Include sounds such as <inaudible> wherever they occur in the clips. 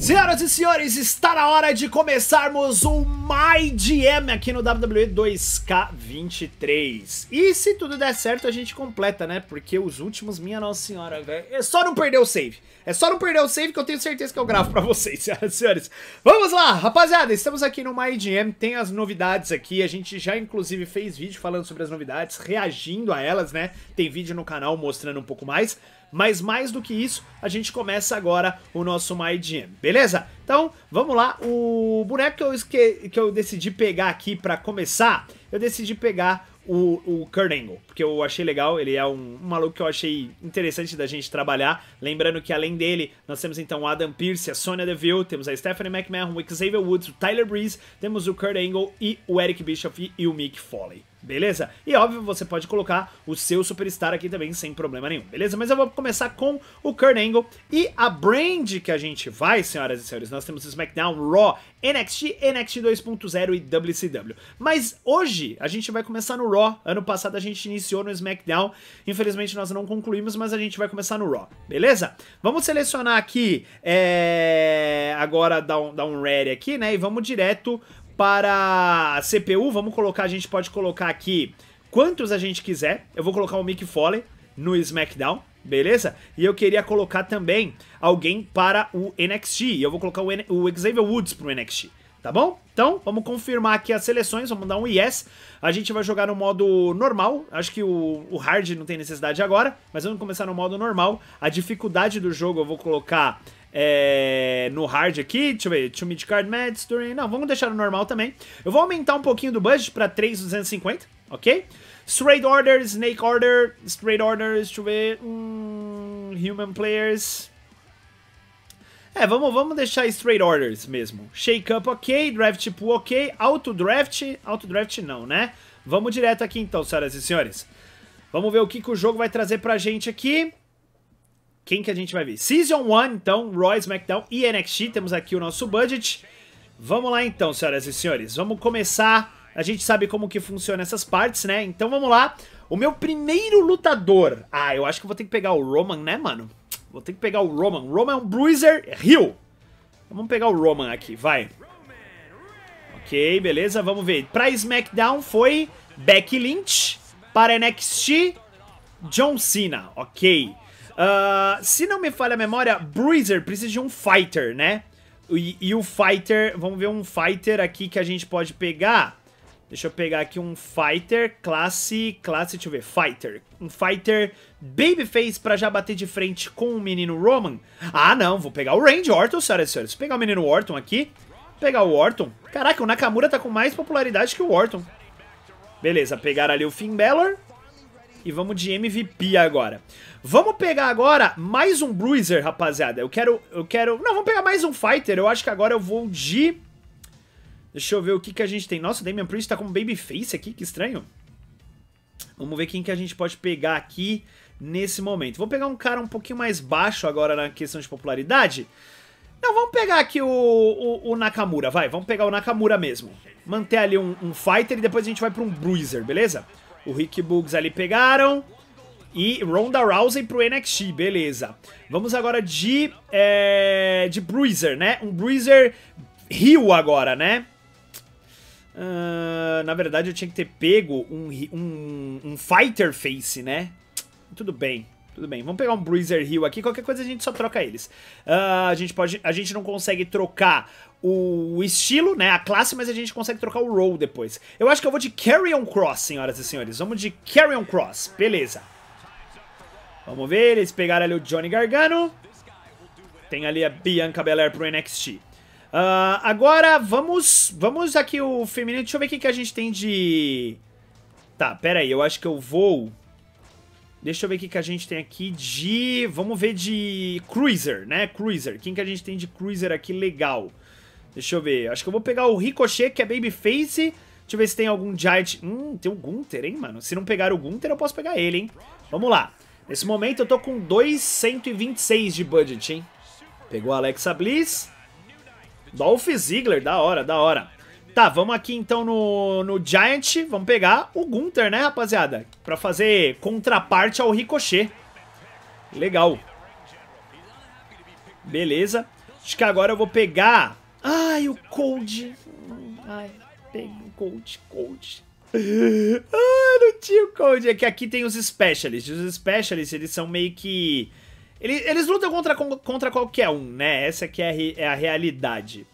Senhoras e senhores, está na hora de começarmos o My aqui no WWE 2K23. E se tudo der certo, a gente completa, né? Porque os últimos, minha nossa senhora, velho. É só não perder o save. É só não perder o save que eu tenho certeza que eu gravo pra vocês, <laughs> senhoras e senhores. Vamos lá, rapaziada, estamos aqui no My tem as novidades aqui. A gente já, inclusive, fez vídeo falando sobre as novidades, reagindo a elas, né? Tem vídeo no canal mostrando um pouco mais. Mas mais do que isso, a gente começa agora o nosso My Jam, beleza? Então, vamos lá. O boneco que eu, esque... que eu decidi pegar aqui para começar, eu decidi pegar o, o Kurt Angle, porque eu achei legal, ele é um, um, maluco que eu achei interessante da gente trabalhar. Lembrando que além dele, nós temos então o Adam Pearce, a Sonya Deville, temos a Stephanie McMahon, o Xavier Woods, o Tyler Breeze, temos o Kurt Angle e o Eric Bischoff e, e o Mick Foley beleza? E óbvio, você pode colocar o seu Superstar aqui também sem problema nenhum, beleza? Mas eu vou começar com o Kurt Angle e a brand que a gente vai, senhoras e senhores. Nós temos SmackDown, Raw, NXT, NXT 2.0 e WCW. Mas hoje a gente vai começar no Raw. Ano passado a gente iniciou no SmackDown. Infelizmente nós não concluímos, mas a gente vai começar no Raw, beleza? Vamos selecionar aqui, é... agora dar um, dar um ready aqui, né? E vamos direto para CPU, vamos colocar, a gente pode colocar aqui quantos a gente quiser. Eu vou colocar o Mick Foley no SmackDown, beleza? E eu queria colocar também alguém para o NXT. E eu vou colocar o, N o Xavier Woods para o NXT tá bom? Então, vamos confirmar aqui as seleções, vamos dar um yes. A gente vai jogar no modo normal, acho que o, o hard não tem necessidade agora, mas vamos começar no modo normal. A dificuldade do jogo eu vou colocar é, no hard aqui, deixa eu ver, to mid card match, não, vamos deixar no normal também. Eu vou aumentar um pouquinho do budget para 3,250, ok? Straight Order, Snake Order, Straight Order, deixa eu ver, hum, Human Players, é, vamos, vamos deixar straight orders mesmo. Shake up ok, draft pool tipo, ok, auto draft, auto draft não, né? Vamos direto aqui então, senhoras e senhores. Vamos ver o que, que o jogo vai trazer pra gente aqui. Quem que a gente vai ver? Season 1, então, Roy, SmackDown e NXT, temos aqui o nosso budget. Vamos lá então, senhoras e senhores, vamos começar... A gente sabe como que funciona essas partes, né? Então vamos lá. O meu primeiro lutador... Ah, eu acho que vou ter que pegar o Roman, né, mano? Vou ter que pegar o Roman. Roman é um bruiser Hill. É vamos pegar o Roman aqui, vai. Ok, beleza, vamos ver. Pra SmackDown foi Becky Lynch. Para NXT, John Cena, ok. Uh, se não me falha a memória, Bruiser precisa de um Fighter, né? E, e, o Fighter, vamos ver um Fighter aqui que a gente pode pegar. Deixa eu pegar aqui um fighter classe, classe, deixa eu ver, fighter. Um fighter babyface pra já bater de frente com o menino Roman. Ah, não, vou pegar o Randy Orton, senhoras e senhores. Vou pegar o menino Orton aqui, pegar o Orton. Caraca, o Nakamura tá com mais popularidade que o Orton. Beleza, pegaram ali o Finn Balor. E vamos de MVP agora. Vamos pegar agora mais um Bruiser, rapaziada. Eu quero, eu quero... Não, vamos pegar mais um Fighter. Eu acho que agora eu vou de... Deixa eu ver o que, que a gente tem. Nossa, o Damian Priest tá com babyface aqui, que estranho. Vamos ver quem que a gente pode pegar aqui nesse momento. Vou pegar um cara um pouquinho mais baixo agora na questão de popularidade. Não, vamos pegar aqui o, o, o Nakamura, vai. Vamos pegar o Nakamura mesmo. Manter ali um, um, Fighter e depois a gente vai pra um Bruiser, beleza? O Rick Bugs ali pegaram. E Ronda Rousey pro NXT, beleza. Vamos agora de, é, de Bruiser, né? Um Bruiser Rio agora, né? Ah, na verdade, eu tinha que ter pego um, um, um, Fighter Face, né? Tudo bem, tudo bem. Vamos pegar um Bruiser Hill aqui. Qualquer coisa a gente só troca eles. Uh, a, gente pode, a gente não consegue trocar o estilo, né? A classe, mas a gente consegue trocar o roll depois. Eu acho que eu vou de Carrion Cross, senhoras e senhores. Vamos de Carrion Cross. Beleza. Vamos ver. Eles pegaram ali o Johnny Gargano. Tem ali a Bianca Belair pro NXT. Uh, agora, vamos vamos aqui o feminino. Deixa eu ver o que, que a gente tem de... Tá, pera aí. Eu acho que eu vou... Deixa eu ver o que, que a gente tem aqui de... Vamos ver de Cruiser, né? Cruiser. Quem que a gente tem de Cruiser aqui legal? Deixa eu ver. Acho que eu vou pegar o Ricochet, que é Babyface. Deixa eu ver se tem algum Giant... Hum, tem o Gunther, hein, mano? Se não pegar o Gunther, eu posso pegar ele, hein? Vamos lá. Nesse momento, eu tô com 2,126 de budget, hein? Pegou a Alexa Bliss... Dolph Ziggler, da hora, da hora. Tá, vamos aqui então no, no Giant, vamos pegar o Gunther, né, rapaziada? Pra fazer contraparte ao Ricochet. Legal. Beleza. Acho que agora eu vou pegar... Ai, o Cold. Ai, peguei o Cold, Cold. Ah, não tinha o Cold. É que aqui tem os Specialists. Os Specialists, eles são meio que eles, eles lutam contra, contra qualquer um, né? Essa que é, é a realidade.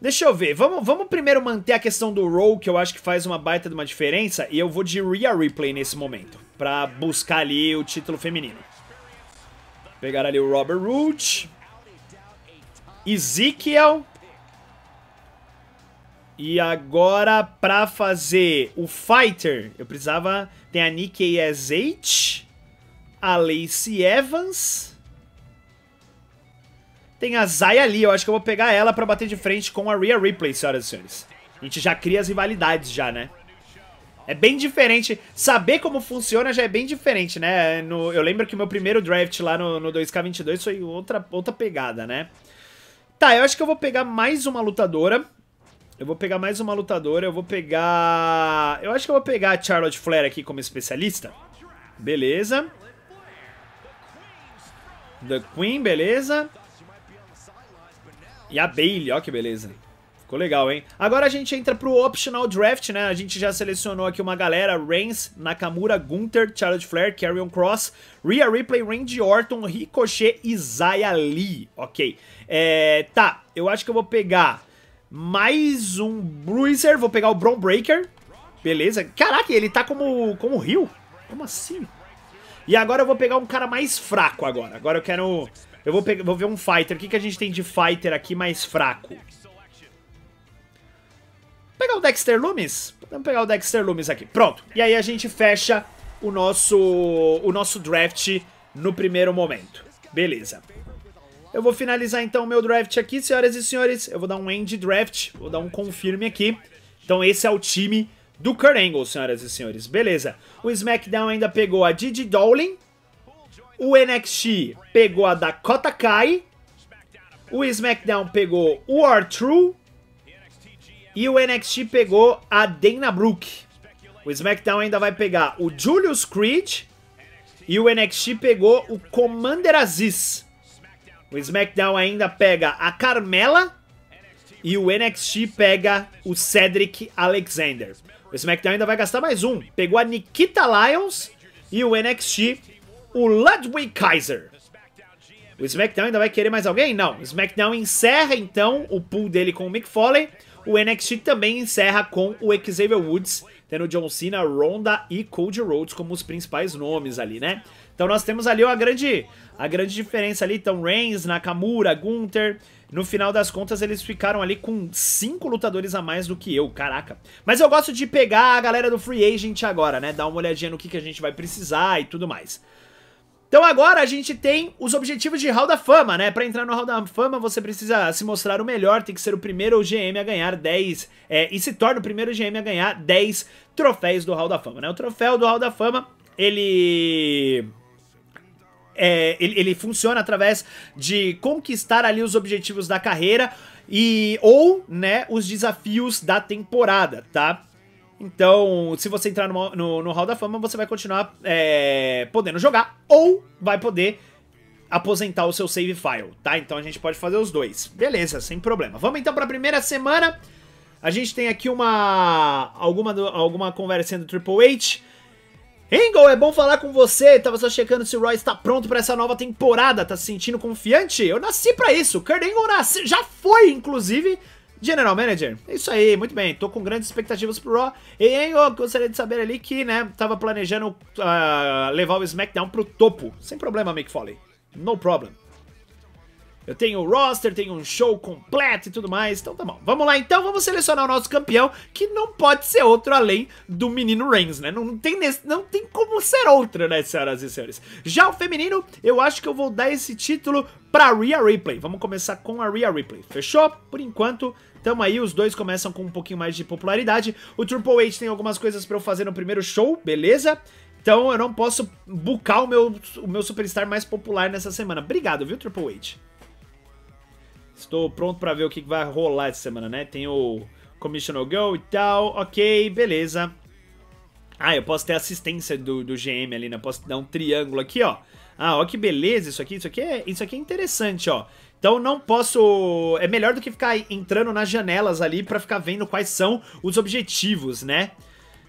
Deixa eu ver, vamos, vamos primeiro manter a questão do roll, que eu acho que faz uma baita de uma diferença, e eu vou de Rhea replay nesse momento, pra buscar ali o título feminino. Pegar ali o Robert Root, Ezekiel, e agora pra fazer o Fighter, eu precisava, tem a Nikki EZH, a Lacey Evans. Tem a Zaya ali, eu acho que eu vou pegar ela pra bater de frente com a Rhea Ripley, senhoras e senhores. A gente já cria as rivalidades já, né? É bem diferente. Saber como funciona já é bem diferente, né? No, eu lembro que o meu primeiro draft lá no, no 2K22 foi outra, outra pegada, né? Tá, eu acho que eu vou pegar mais uma lutadora. Eu vou pegar mais uma lutadora, eu vou pegar... Eu acho que eu vou pegar a Charlotte Flair aqui como especialista. Beleza. The Queen, beleza. E a Bailey, ó que beleza. Ficou legal, hein? Agora a gente entra pro Optional Draft, né? A gente já selecionou aqui uma galera. Reigns, Nakamura, Gunther, Charlotte Flair, Carrion Cross, Rhea Ripley, Randy Orton, Ricochet e Zaya Lee. Ok. É, tá, eu acho que eu vou pegar mais um Bruiser. Vou pegar o Bron Breaker. Beleza. Caraca, ele tá como, como Rio. Como assim? E agora eu vou pegar um cara mais fraco agora. Agora eu quero... Eu vou, pegar, vou ver um fighter. O que, que a gente tem de fighter aqui mais fraco? Vou pegar o Dexter Loomis? Vamos pegar o Dexter Loomis aqui. Pronto. E aí a gente fecha o nosso, o nosso draft no primeiro momento. Beleza. Eu vou finalizar então o meu draft aqui, senhoras e senhores. Eu vou dar um end draft, vou dar um confirme aqui. Então esse é o time do Kurt Angle, senhoras e senhores. Beleza. O SmackDown ainda pegou a Didi Dowling. O NXT pegou a Dakota Kai. O SmackDown pegou o R-True. E o NXT pegou a Dana Brooke. O SmackDown ainda vai pegar o Julius Creed. E o NXT pegou o Commander Aziz. O SmackDown ainda pega a Carmela. E o NXT pega o Cedric Alexander. O SmackDown ainda vai gastar mais um. Pegou a Nikita Lyons e o NXT, o Ludwig Kaiser. O SmackDown ainda vai querer mais alguém? Não. O SmackDown encerra, então, o pool dele com o Mick Foley. O NXT também encerra com o Xavier Woods, tendo John Cena, Ronda e Cody Rhodes como os principais nomes ali, né? Então nós temos ali a grande, a grande diferença ali. Então Reigns, Nakamura, Gunther, no final das contas, eles ficaram ali com cinco lutadores a mais do que eu, caraca. Mas eu gosto de pegar a galera do Free Agent agora, né? Dar uma olhadinha no que, que a gente vai precisar e tudo mais. Então agora a gente tem os objetivos de Hall da Fama, né? Para entrar no Hall da Fama você precisa se mostrar o melhor, tem que ser o primeiro GM a ganhar 10 é, e se torna o primeiro GM a ganhar 10 troféus do Hall da Fama, né? O troféu do Hall da Fama, ele é, ele, ele funciona através de conquistar ali os objetivos da carreira e ou, né, os desafios da temporada, tá? Então, se você entrar no, no, no Hall da Fama, você vai continuar é, podendo jogar ou vai poder aposentar o seu save file, tá? Então a gente pode fazer os dois. Beleza, sem problema. Vamos então para a primeira semana. A gente tem aqui uma alguma alguma conversinha do Triple H. Engel, é bom falar com você. Tava só checando se o Roy está pronto para essa nova temporada. Tá se sentindo confiante? Eu nasci para isso. Kurt Engel nasce, já foi, inclusive, General Manager. É isso aí, muito bem. Tô com grandes expectativas pro Raw. E Engel, gostaria de saber ali que, né, tava planejando uh, levar o SmackDown pro topo. Sem problema, Mick Foley. No problem eu tenho o roster, tenho um show completo e tudo mais. Então tá bom. Vamos lá então, vamos selecionar o nosso campeão, que não pode ser outro além do menino Reigns, né? Não tem, não tem como ser outro, né, senhoras e senhores. Já o feminino, eu acho que eu vou dar esse título pra Rhea Ripley. Vamos começar com a Rhea Ripley. Fechou? Por enquanto, Tamo aí, os dois começam com um pouquinho mais de popularidade. O Triple H tem algumas coisas para eu fazer no primeiro show, beleza? Então eu não posso bucar o meu, o meu superstar mais popular nessa semana. Obrigado, viu, Triple H? Estou pronto para ver o que vai rolar essa semana, né? Tem o Commissioner Go e tal. Ok, beleza. Ah, eu posso ter assistência do, do GM ali, né? posso dar um triângulo aqui, ó. Ah, ó que beleza isso aqui. Isso aqui é, isso aqui é interessante, ó. Então não posso... É melhor do que ficar entrando nas janelas ali para ficar vendo quais são os objetivos, né?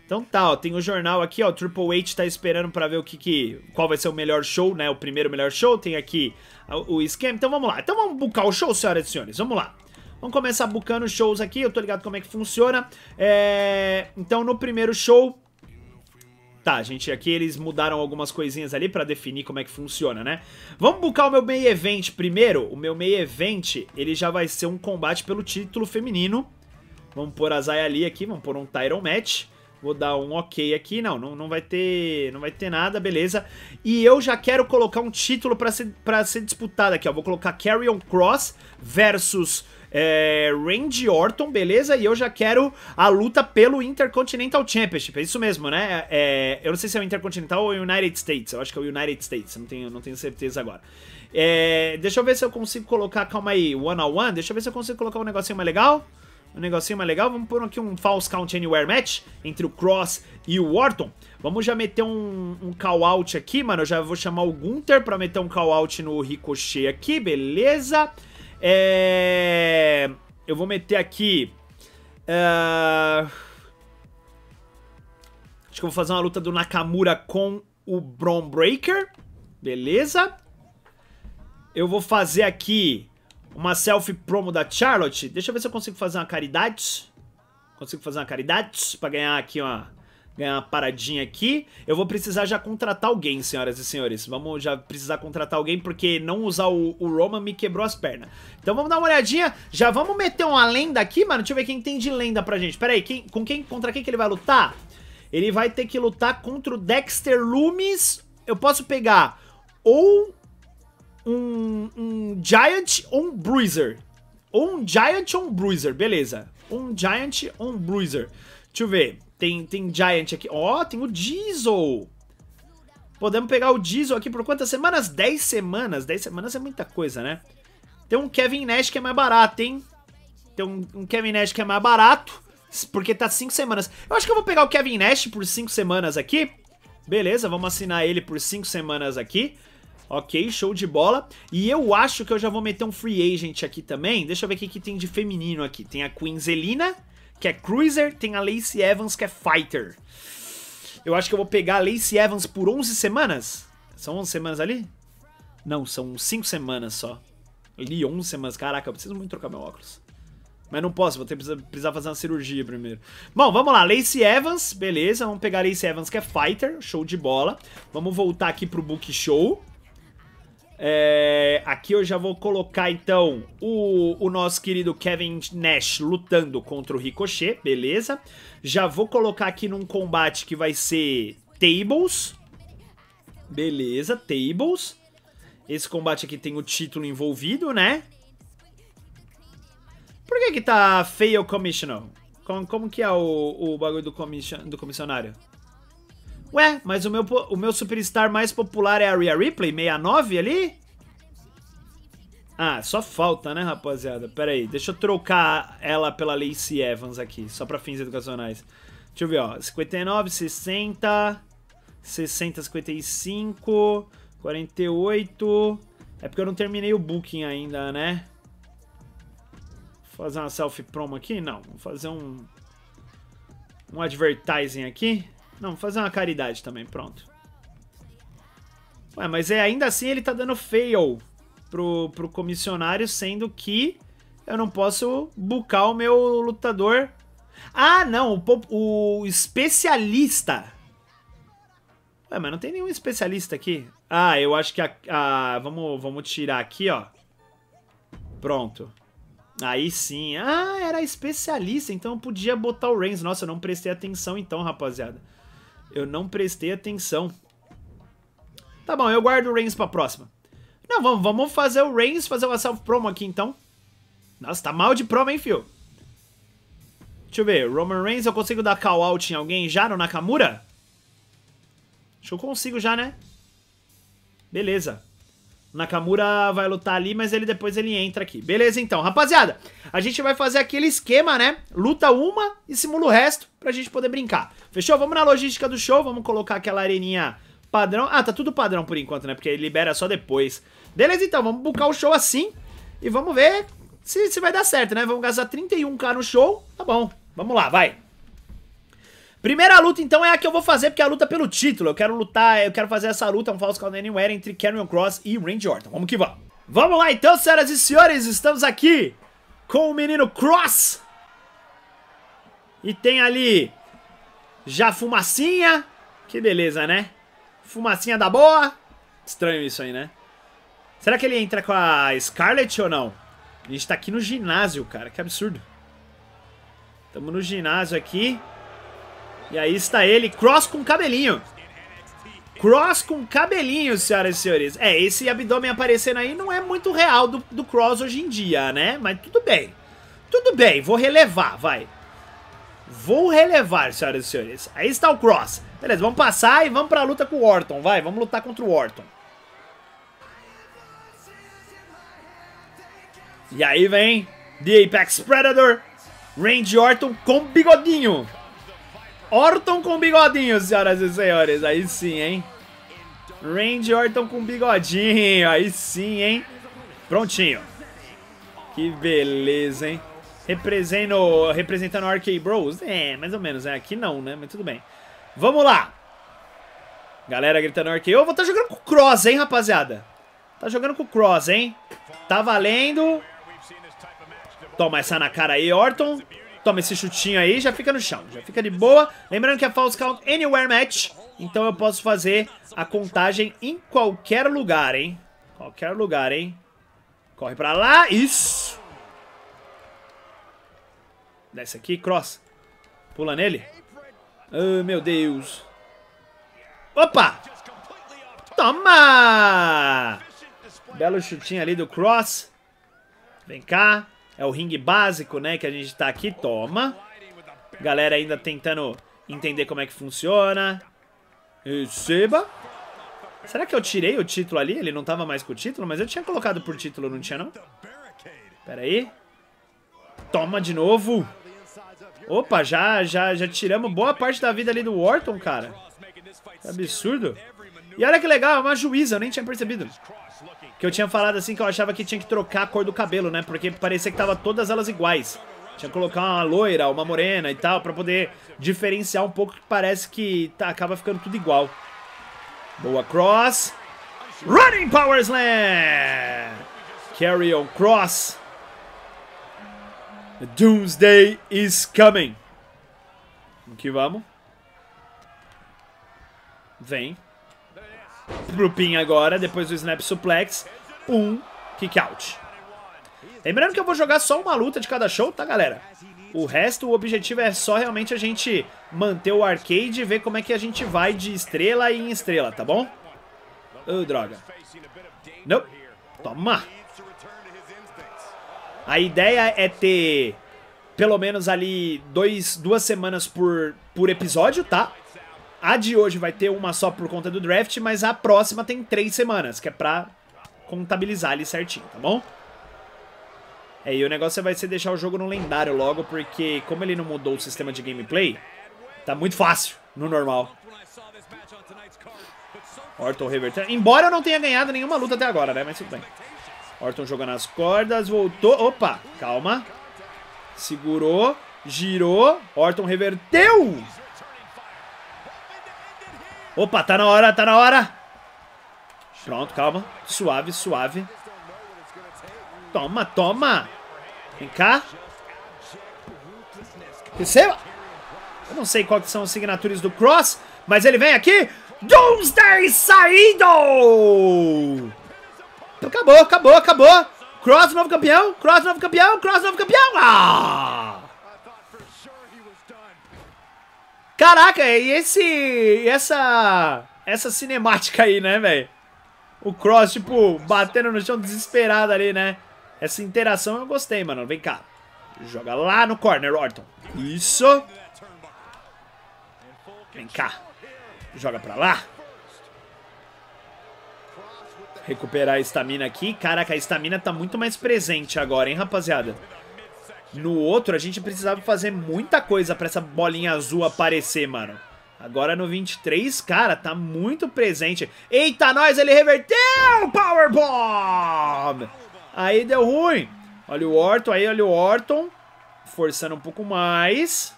Então tá, ó, tem o um jornal aqui, ó, Triple H tá esperando para ver o que, que qual vai ser o melhor show, né? O primeiro melhor show, tem aqui o, esquema. Então vamos lá. Então vamos bucar o show, senhoras e senhores. Vamos lá. Vamos começar bucando shows aqui, eu tô ligado como é que funciona. É... Então no primeiro show Tá, gente, aqui eles mudaram algumas coisinhas ali pra definir como é que funciona, né? Vamos buscar o meu meio event primeiro. O meu meio event, ele já vai ser um combate pelo título feminino. Vamos pôr a Zaya ali aqui, vamos pôr um Tyron Match. Vou dar um ok aqui, não, não, não vai ter, não vai ter nada, beleza? E eu já quero colocar um título para ser para ser disputado aqui, ó. Vou colocar Carrion Cross versus é, Randy Orton, beleza? E eu já quero a luta pelo Intercontinental Championship, é isso mesmo, né? É, eu não sei se é o Intercontinental ou o United States, eu acho que é o United States, não tenho, não tenho certeza agora. É, deixa eu ver se eu consigo colocar, calma aí, one on one, deixa eu ver se eu consigo colocar um negocinho mais legal um negocinho mais legal. Vamos pôr aqui um False Count Anywhere Match entre o Cross e o Orton. Vamos já meter um, um call-out aqui, mano. Eu já vou chamar o Gunter pra meter um call-out no Ricochet aqui, beleza? É... Eu vou meter aqui... Uh... Acho que eu vou fazer uma luta do Nakamura com o Bron Breaker. Beleza? Eu vou fazer aqui... Uma selfie promo da Charlotte. Deixa eu ver se eu consigo fazer uma caridade. Consigo fazer uma caridade pra ganhar aqui, ó. Ganhar uma paradinha aqui. Eu vou precisar já contratar alguém, senhoras e senhores. Vamos já precisar contratar alguém, porque não usar o, o Roman me quebrou as pernas. Então vamos dar uma olhadinha. Já vamos meter uma lenda aqui, mano. Deixa eu ver quem tem de lenda pra gente. Pera aí, quem, com quem, contra quem que ele vai lutar? Ele vai ter que lutar contra o Dexter Loomis. Eu posso pegar ou um, um Giant ou um Bruiser. Ou um Giant ou um Bruiser, beleza. Um Giant ou um Bruiser. Deixa eu ver. Tem, tem Giant aqui. Ó, oh, tem o Diesel. Podemos pegar o Diesel aqui por quantas semanas? 10 semanas. 10 semanas é muita coisa, né? Tem um Kevin Nash que é mais barato, hein? Tem um, um Kevin Nash que é mais barato, porque tá 5 semanas. Eu acho que eu vou pegar o Kevin Nash por 5 semanas aqui. Beleza, vamos assinar ele por 5 semanas aqui. Ok, show de bola. E eu acho que eu já vou meter um free agent aqui também. Deixa eu ver o que tem de feminino aqui. Tem a Queen Zelina que é Cruiser. Tem a Lacey Evans, que é Fighter. Eu acho que eu vou pegar a Lacey Evans por 11 semanas. São 11 semanas ali? Não, são 5 semanas só. Li 11 semanas. Caraca, eu preciso muito trocar meu óculos. Mas não posso, vou ter que precisar fazer uma cirurgia primeiro. Bom, vamos lá. Lacey Evans, beleza. Vamos pegar Lacey Evans, que é fighter. Show de bola. Vamos voltar aqui pro book show. É, aqui eu já vou colocar então o, o nosso querido Kevin Nash lutando contra o Ricochet, beleza? Já vou colocar aqui num combate que vai ser Tables. Beleza, Tables. Esse combate aqui tem o título envolvido, né? Por que que tá Fail Commissioner? Como, como que é o, o bagulho do, comission, do comissionário? Ué, mas o meu, o meu superstar mais popular é a Rhea Ripley, 69 ali? Ah, só falta, né, rapaziada? Pera aí, deixa eu trocar ela pela Lacey Evans aqui, só pra fins educacionais. Deixa eu ver, ó, 59, 60, 60, 55, 48... É porque eu não terminei o booking ainda, né? Vou fazer uma selfie promo aqui? Não, vou fazer um... Um advertising aqui. Não, vou fazer uma caridade também, pronto. Ué, mas é, ainda assim ele tá dando fail pro, pro comissionário, sendo que eu não posso bucar o meu lutador. Ah, não, o, o especialista. Ué, mas não tem nenhum especialista aqui. Ah, eu acho que a, a... vamos, vamos tirar aqui, ó. Pronto. Aí sim. Ah, era especialista, então eu podia botar o Reigns. Nossa, eu não prestei atenção então, rapaziada. Eu não prestei atenção. Tá bom, eu guardo o Reigns pra próxima. Não, vamos, vamos fazer o Reigns, fazer uma self-promo aqui então. Nossa, tá mal de promo, hein, fio? Deixa eu ver, Roman Reigns, eu consigo dar call-out em alguém já no Nakamura? Acho que eu consigo já, né? Beleza. Nakamura vai lutar ali, mas ele depois ele entra aqui. Beleza, então. Rapaziada, a gente vai fazer aquele esquema, né? Luta uma e simula o resto pra gente poder brincar. Fechou? Vamos na logística do show, vamos colocar aquela areninha padrão. Ah, tá tudo padrão por enquanto, né? Porque ele libera só depois. Beleza, então. Vamos bucar o show assim e vamos ver se, se vai dar certo, né? Vamos gastar 31k no show. Tá bom. Vamos lá, vai. Primeira luta, então, é a que eu vou fazer, porque é a luta pelo título. Eu quero lutar, eu quero fazer essa luta, um falso count anywhere, entre Karrion Cross e Randy Orton. Vamos que vamos. Vamos lá, então, senhoras e senhores, estamos aqui com o menino Cross. E tem ali já fumacinha. Que beleza, né? Fumacinha da boa. Estranho isso aí, né? Será que ele entra com a Scarlet ou não? A gente tá aqui no ginásio, cara. Que absurdo. Tamo no ginásio aqui. E aí está ele, cross com cabelinho. Cross com cabelinho, senhoras e senhores. É, esse abdômen aparecendo aí não é muito real do, do cross hoje em dia, né? Mas tudo bem. Tudo bem, vou relevar, vai. Vou relevar, senhoras e senhores. Aí está o cross. Beleza, vamos passar e vamos para a luta com o Orton, vai. Vamos lutar contra o Orton. E aí vem The Apex Predator, Randy Orton com bigodinho. Orton com bigodinho, senhoras e senhores. Aí sim, hein? Randy Orton com bigodinho. Aí sim, hein? Prontinho. Que beleza, hein? Representando, representando o RK Bros? É, mais ou menos. É, aqui não, né? Mas tudo bem. Vamos lá. Galera gritando RK. Eu vou estar tá jogando com o Cross, hein, rapaziada? Tá jogando com o Cross, hein? Tá valendo. Toma essa na cara aí, Orton. Toma esse chutinho aí, já fica no chão, já fica de boa. Lembrando que é false count anywhere match, então eu posso fazer a contagem em qualquer lugar, hein? Qualquer lugar, hein? Corre pra lá, isso! Desce aqui, cross. Pula nele. Oh, meu Deus. Opa! Toma! Belo chutinho ali do cross. Vem cá. É o ringue básico, né, que a gente tá aqui. Toma. Galera ainda tentando entender como é que funciona. Receba. Será que eu tirei o título ali? Ele não tava mais com o título, mas eu tinha colocado por título, não tinha não? Pera aí. Toma de novo. Opa, já, já, já tiramos boa parte da vida ali do Orton, cara. Que absurdo. E olha que legal, é uma juíza, eu nem tinha percebido. Que eu tinha falado assim que eu achava que tinha que trocar a cor do cabelo, né? Porque parecia que tava todas elas iguais. Tinha que colocar uma loira, uma morena e tal, pra poder diferenciar um pouco, que parece que tá, acaba ficando tudo igual. Boa cross. Running Power Slam! Carry on cross. The Doomsday is coming. Vamos que vamos. Vem pro pin agora, depois do snap suplex. Um kick out. Lembrando que eu vou jogar só uma luta de cada show, tá, galera? O resto, o objetivo é só realmente a gente manter o arcade e ver como é que a gente vai de estrela em estrela, tá bom? Oh, droga. Não. Toma. A ideia é ter pelo menos ali dois, duas semanas por, por episódio, tá? A de hoje vai ter uma só por conta do draft, mas a próxima tem três semanas, que é pra contabilizar ali certinho, tá bom? É, e o negócio vai ser deixar o jogo no lendário logo, porque como ele não mudou o sistema de gameplay, tá muito fácil no normal. Orton revertendo. Embora eu não tenha ganhado nenhuma luta até agora, né? Mas tudo bem. Orton jogando as cordas, voltou. Opa, calma. Segurou, girou. Orton reverteu. Opa, tá na hora, tá na hora. Pronto, calma. Suave, suave. Toma, toma. Vem cá. Receba. Eu não sei quais são os signaturas do Cross, mas ele vem aqui. Doomsday saindo! Acabou, acabou, acabou. Cross, novo campeão. Cross, novo campeão. Cross, novo campeão. Ah! Caraca, e esse. Essa. Essa cinemática aí, né, velho? O Cross, tipo, batendo no chão desesperado ali, né? Essa interação eu gostei, mano. Vem cá. Joga lá no corner, Orton. Isso. Vem cá. Joga pra lá. Recuperar a estamina aqui. Caraca, a estamina tá muito mais presente agora, hein, rapaziada? No outro, a gente precisava fazer muita coisa para essa bolinha azul aparecer, mano. Agora no 23, cara, tá muito presente. Eita, nós, ele reverteu! Powerbomb! Aí deu ruim. Olha o Orton aí, olha o Orton. Forçando um pouco mais.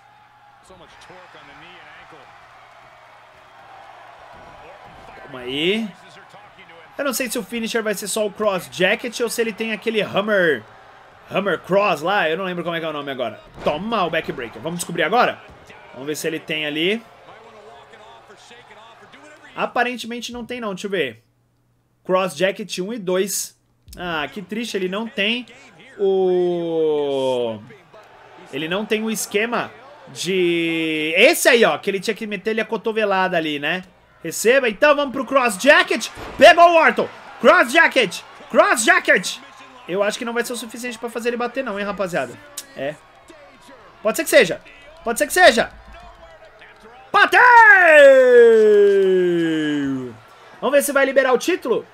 Calma aí. Eu não sei se o finisher vai ser só o cross jacket ou se ele tem aquele hammer Hammer Cross lá, eu não lembro como é que é o nome agora. Toma o backbreaker, vamos descobrir agora? Vamos ver se ele tem ali. Aparentemente não tem não, deixa eu ver. Cross Jacket 1 e 2. Ah, que triste, ele não tem o... Ele não tem o esquema de... Esse aí, ó, que ele tinha que meter ele a cotovelada ali, né? Receba, então vamos pro Cross Jacket. Pegou o Orton. Cross Jacket, Cross Jacket. Eu acho que não vai ser o suficiente pra fazer ele bater não, hein, rapaziada. É. Pode ser que seja. Pode ser que seja. Bateu! Vamos ver se vai liberar o título.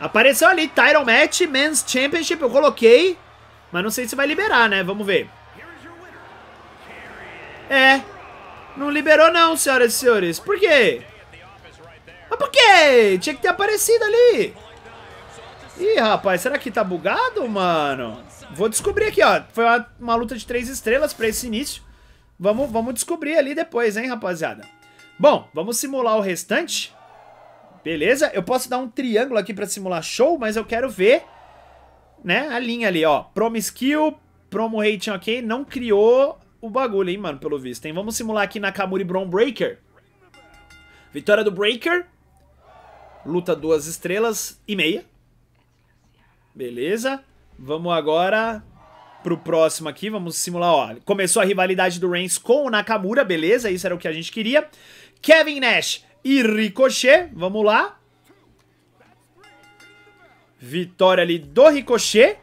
Apareceu ali, Title Match, Men's Championship, eu coloquei. Mas não sei se vai liberar, né? Vamos ver. É. Não liberou não, senhoras e senhores. Por quê? Mas por quê? Tinha que ter aparecido ali. Ih, rapaz, será que tá bugado, mano? Vou descobrir aqui, ó. Foi uma, uma luta de três estrelas pra esse início. Vamos, vamos descobrir ali depois, hein, rapaziada. Bom, vamos simular o restante. Beleza? Eu posso dar um triângulo aqui pra simular show, mas eu quero ver, né, a linha ali, ó. Promo skill, promo rating ok, não criou o bagulho, hein, mano, pelo visto. Hein? Vamos simular aqui na Kamuri Brown Breaker. Vitória do Breaker. Luta duas estrelas e meia. Beleza. Vamos agora pro próximo aqui. Vamos simular, ó. Começou a rivalidade do Reigns com o Nakamura, beleza? Isso era o que a gente queria. Kevin Nash e Ricochet. Vamos lá. Vitória ali do Ricochet.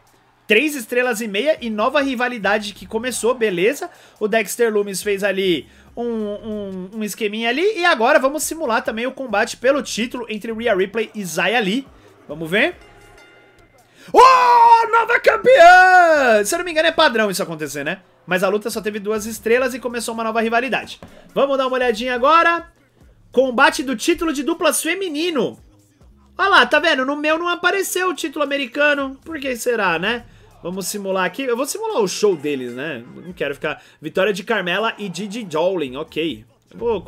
Três estrelas e meia e nova rivalidade que começou, beleza. O Dexter Loomis fez ali um, um, um esqueminha ali. E agora vamos simular também o combate pelo título entre Rhea Ripley e Zaya Lee. Vamos ver. Oh, nova campeã! Se eu não me engano é padrão isso acontecer, né? Mas a luta só teve duas estrelas e começou uma nova rivalidade. Vamos dar uma olhadinha agora. Combate do título de duplas feminino. Olha lá, tá vendo? No meu não apareceu o título americano. Por que será, né? Vamos simular aqui. Eu vou simular o show deles, né? Não quero ficar... Vitória de Carmela e Didi Jowling, ok. vou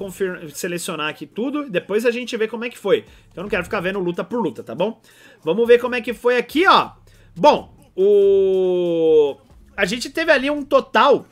selecionar aqui tudo e depois a gente vê como é que foi. Então não quero ficar vendo luta por luta, tá bom? Vamos ver como é que foi aqui, ó. Bom, o... A gente teve ali um total,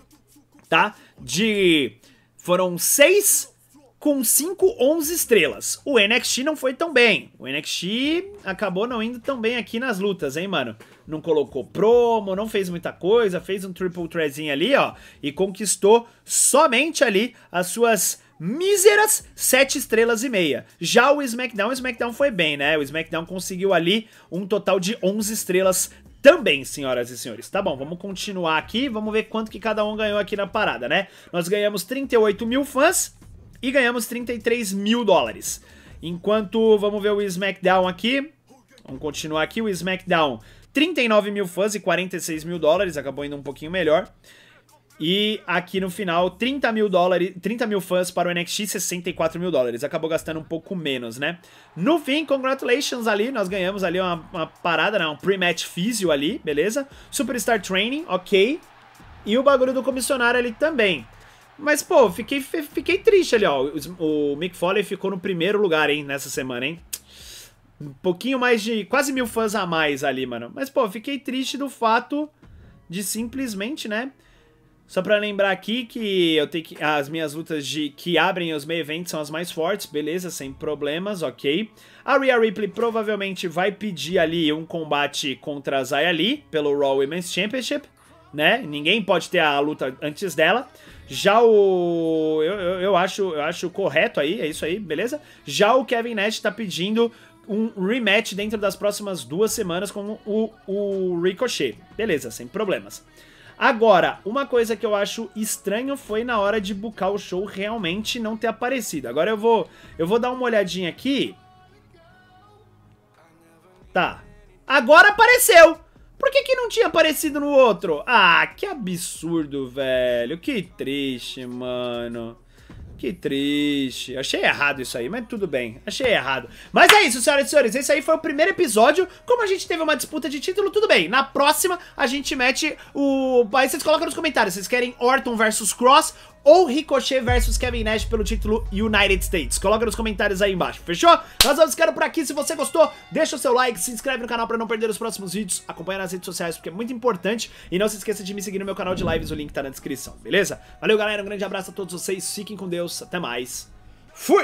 tá? De... Foram seis com 5, 11 estrelas. O NXT não foi tão bem. O NXT acabou não indo tão bem aqui nas lutas, hein, mano? não colocou promo, não fez muita coisa, fez um triple threadzinho ali, ó, e conquistou somente ali as suas míseras 7 estrelas e meia. Já o SmackDown, o SmackDown foi bem, né? O SmackDown conseguiu ali um total de 11 estrelas também, senhoras e senhores. Tá bom, vamos continuar aqui, vamos ver quanto que cada um ganhou aqui na parada, né? Nós ganhamos 38 mil fãs e ganhamos 33 mil dólares. Enquanto, vamos ver o SmackDown aqui. Vamos continuar aqui, o SmackDown 39 mil fãs e 46 mil dólares, acabou indo um pouquinho melhor. E aqui no final, 30 mil, dólares, 30 mil fãs para o NXT, 64 mil dólares. Acabou gastando um pouco menos, né? No fim, congratulations ali, nós ganhamos ali uma, uma parada, né? um pre-match físio ali, beleza? Superstar Training, ok. E o bagulho do comissionário ali também. Mas, pô, fiquei, fiquei triste ali, ó. O, o Mick Foley ficou no primeiro lugar, hein, nessa semana, hein? Um pouquinho mais de. quase mil fãs a mais ali, mano. Mas, pô, fiquei triste do fato de simplesmente, né? Só para lembrar aqui que eu tenho que, as minhas lutas de que abrem os meio eventos são as mais fortes, beleza, sem problemas, ok. A Rhea Ripley provavelmente vai pedir ali um combate contra a Zaya Lee pelo Raw Women's Championship, né? Ninguém pode ter a luta antes dela. Já o eu, eu, eu acho eu acho correto aí, é isso aí, beleza? Já o Kevin Nash tá pedindo um rematch dentro das próximas duas semanas com o, o Ricochet. Beleza, sem problemas. Agora, uma coisa que eu acho estranho foi na hora de bucar o show realmente não ter aparecido. Agora eu vou, eu vou dar uma olhadinha aqui. Tá. Agora apareceu! Por que, que não tinha aparecido no outro? Ah, que absurdo, velho. Que triste, mano. Que triste. Achei errado isso aí, mas tudo bem. Achei errado. Mas é isso, senhoras e senhores. Esse aí foi o primeiro episódio. Como a gente teve uma disputa de título, tudo bem. Na próxima, a gente mete o... Aí vocês colocam nos comentários. Vocês querem Orton versus Cross ou Ricochet versus Kevin Nash pelo título United States. Coloca nos comentários aí embaixo, fechou? Nós vamos ficando por aqui. Se você gostou, deixa o seu like, se inscreve no canal para não perder os próximos vídeos, acompanha nas redes sociais porque é muito importante e não se esqueça de me seguir no meu canal de lives, o link tá na descrição, beleza? Valeu, galera, um grande abraço a todos vocês, fiquem com Deus, até mais. Fui!